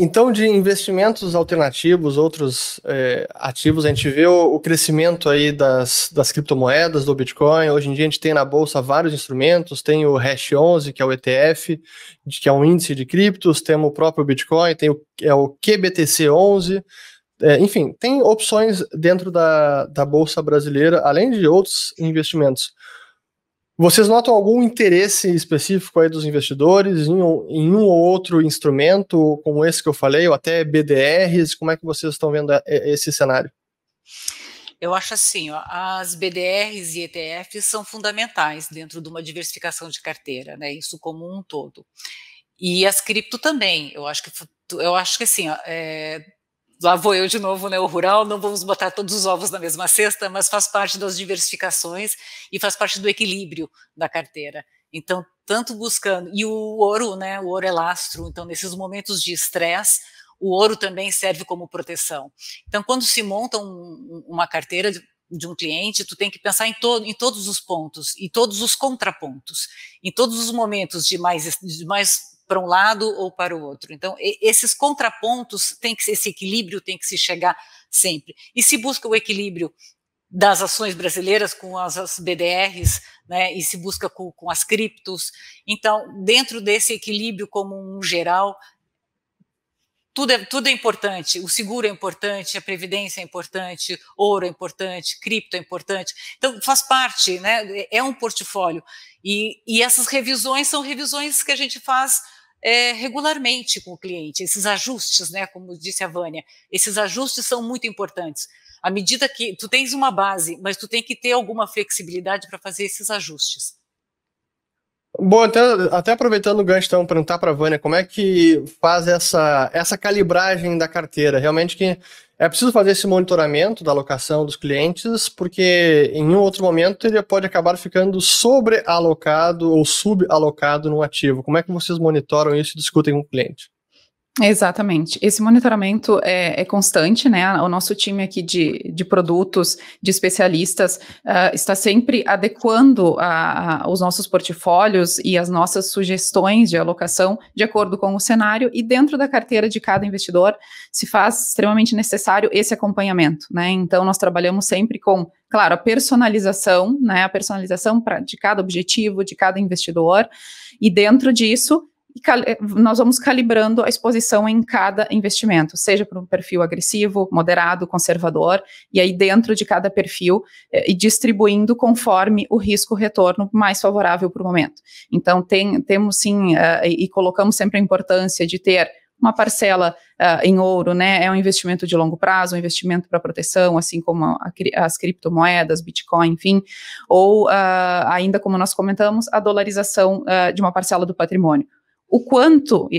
Então, de investimentos alternativos, outros é, ativos, a gente vê o, o, crescimento aí das, das criptomoedas, do Bitcoin. Hoje em dia a gente tem na bolsa vários instrumentos, tem o Hash 11, que é o ETF, de, que é um índice de criptos, temos o próprio Bitcoin, tem o, é o QBTC 11, é, enfim, tem opções dentro da, da bolsa brasileira, além de outros investimentos. Vocês notam algum interesse específico aí dos investidores em um, em um, ou outro instrumento, como esse que eu falei, ou até BDRs? Como é que vocês estão vendo é, esse cenário? Eu acho assim, ó, as BDRs e ETFs são fundamentais dentro de uma diversificação de carteira, né? Isso como um todo. E as cripto também. Eu acho que eu acho que assim, ó, é, lá vou eu de novo, né, o rural, não vamos botar todos os ovos na mesma cesta, mas faz parte das diversificações e faz parte do equilíbrio da carteira. Então, tanto buscando, e o ouro, né, o ouro é lastro, então nesses momentos de estresse, o ouro também serve como proteção. Então, quando se monta um, uma carteira de, um cliente, tu tem que pensar em, em todos os pontos, em todos os contrapontos, em todos os momentos de mais, de mais para um lado ou para o outro. Então, esses contrapontos tem que esse equilíbrio tem que se chegar sempre. E se busca o equilíbrio das ações brasileiras com as, as BDRs, né, e se busca com, com as criptos. Então, dentro desse equilíbrio como um geral, tudo é, tudo é importante. O seguro é importante, a previdência é importante, ouro é importante, cripto é importante. Então, faz parte, né? É, é um portfólio. E, e essas revisões são revisões que a gente faz é, regularmente com o cliente, esses ajustes, né, como disse a Vânia, esses ajustes são muito importantes. À medida que tu tens uma base, mas tu tem que ter alguma flexibilidade para fazer esses ajustes. Bom, até, até aproveitando o gancho, então, perguntar para a Vânia como é que faz essa, essa calibragem da carteira. Realmente que é preciso fazer esse monitoramento da alocação dos clientes, porque em um outro momento ele pode acabar ficando sobrealocado ou subalocado no ativo. Como é que vocês monitoram isso e discutem com o cliente? Exatamente. Esse monitoramento é, é, constante, né? O nosso time aqui de, de produtos, de especialistas, uh, está sempre adequando a, a, os nossos portfólios e as nossas sugestões de alocação de acordo com o cenário e dentro da carteira de cada investidor se faz extremamente necessário esse acompanhamento, né? Então, nós trabalhamos sempre com claro, a personalização, né? A personalização pra, de cada objetivo, de cada investidor, e dentro disso, e eh, nós vamos calibrando a exposição em cada investimento, seja para um perfil agressivo, moderado, conservador, e aí dentro de cada perfil eh, e distribuindo conforme o risco-retorno mais favorável para o momento. Então, tem, temos sim, uh, e colocamos sempre a importância de ter uma parcela uh, em ouro, né? É um investimento de longo prazo, um investimento para proteção, assim como a, as criptomoedas, Bitcoin, enfim, ou uh, ainda como nós comentamos, a dolarização uh, de uma parcela do patrimônio o quanto uh,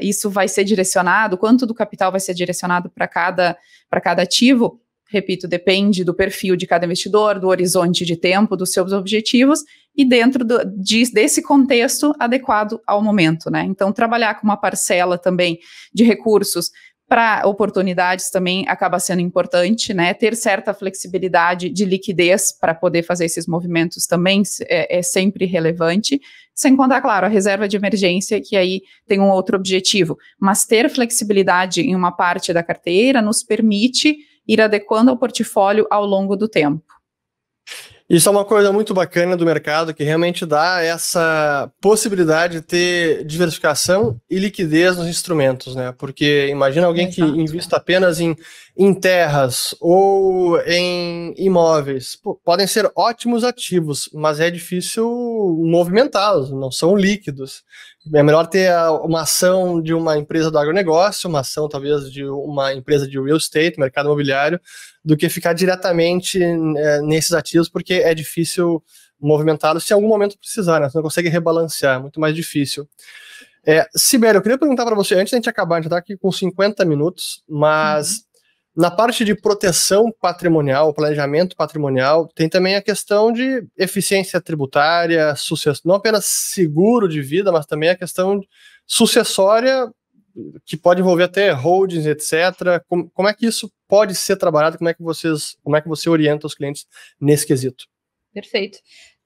isso vai ser direcionado, quanto do capital vai ser direcionado para cada, cada ativo, repito, depende do perfil de cada investidor, do horizonte de tempo, dos seus objetivos e dentro do, de, desse contexto adequado ao momento, né? Então, trabalhar com uma parcela também de recursos para oportunidades também acaba sendo importante, né? Ter certa flexibilidade de liquidez para poder fazer esses movimentos também é, é, sempre relevante, sem contar, claro, a reserva de emergência, que aí tem um outro objetivo. Mas ter flexibilidade em uma parte da carteira nos permite ir adequando ao portfólio ao longo do tempo. Isso é uma coisa muito bacana do mercado que realmente dá essa possibilidade de ter diversificação e liquidez nos instrumentos, né? Porque imagina alguém que invista apenas em em terras ou em imóveis pô, podem ser ótimos ativos, mas é difícil movimentá-los, não são líquidos. É melhor ter uma ação de uma empresa do agronegócio, uma ação talvez de uma empresa de real estate, mercado imobiliário, do que ficar diretamente é, nesses ativos, porque é difícil movimentá-los se em algum momento precisar, né? você não consegue rebalancear, é muito mais difícil. É, Sibério, eu queria perguntar para você, antes da gente acabar, a gente está aqui com 50 minutos, mas. Uhum na parte de proteção patrimonial, planejamento patrimonial, tem também a questão de eficiência tributária, sucess não apenas seguro de vida, mas também a questão sucessória, que pode envolver até holdings, etc. Como, como é que isso pode ser trabalhado? Como é que vocês, como é que você orienta os clientes nesse quesito? Perfeito.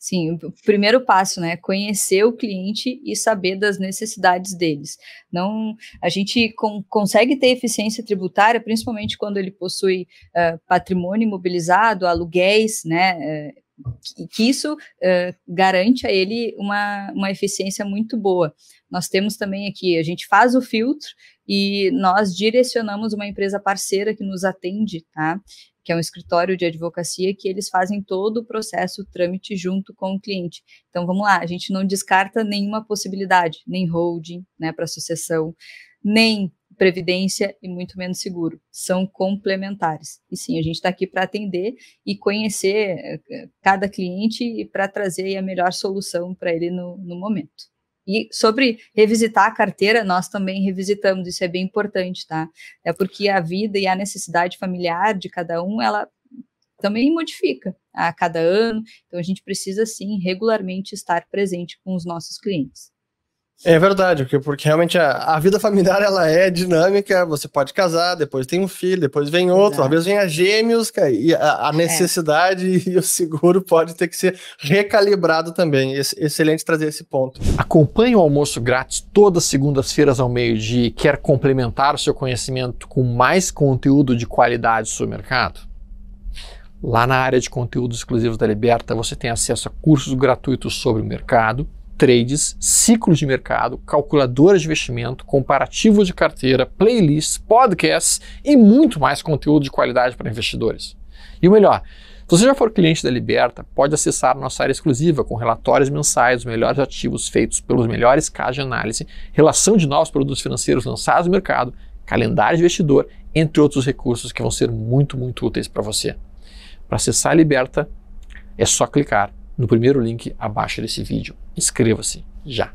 Sim, o primeiro passo, né? É conhecer o cliente e saber das necessidades deles. Não, a gente com, consegue ter eficiência tributária, principalmente quando ele possui uh, patrimônio imobilizado, aluguéis, né? Uh, que isso uh, garante a ele uma, uma eficiência muito boa. Nós temos também aqui, a gente faz o filtro e nós direcionamos uma empresa parceira que nos atende, tá? que é um escritório de advocacia que eles fazem todo o processo o trâmite junto com o cliente. Então vamos lá, a gente não descarta nenhuma possibilidade, nem holding, né, para sucessão, nem previdência e muito menos seguro. São complementares. E sim, a gente está aqui para atender e conhecer eh, eh, cada cliente e para trazer a melhor solução para ele no, no momento. E sobre revisitar a carteira, nós também revisitamos, isso é bem importante, tá? É porque a vida e a necessidade familiar de cada um, ela também modifica a cada ano, então a gente precisa sim regularmente estar presente com os nossos clientes. É verdade, porque, porque realmente a, a, vida familiar ela é dinâmica, você pode casar, depois tem um filho, depois vem outro, Exato. às vezes vem a gêmeos, e a, a é. necessidade é. e o seguro pode ter que ser recalibrado também. Excelente trazer esse ponto. Acompanhe o almoço grátis todas segundas-feiras ao meio-dia e quer complementar o seu conhecimento com mais conteúdo de qualidade sobre o mercado? Lá na área de conteúdos exclusivos da Liberta, você tem acesso a cursos gratuitos sobre o mercado trades, ciclos de mercado, calculadora de investimento, comparativo de carteira, playlists, podcasts e muito mais conteúdo de qualidade para investidores. E o melhor, se você já for cliente da Liberta, pode acessar nossa área exclusiva com relatórios mensais, os melhores ativos feitos pelos melhores casos de análise, relação de novos produtos financeiros lançados no mercado, calendário de investidor, entre outros recursos que vão ser muito, muito úteis para você. Para acessar a Liberta, é só clicar no primeiro link abaixo desse vídeo. Inscreva-se já!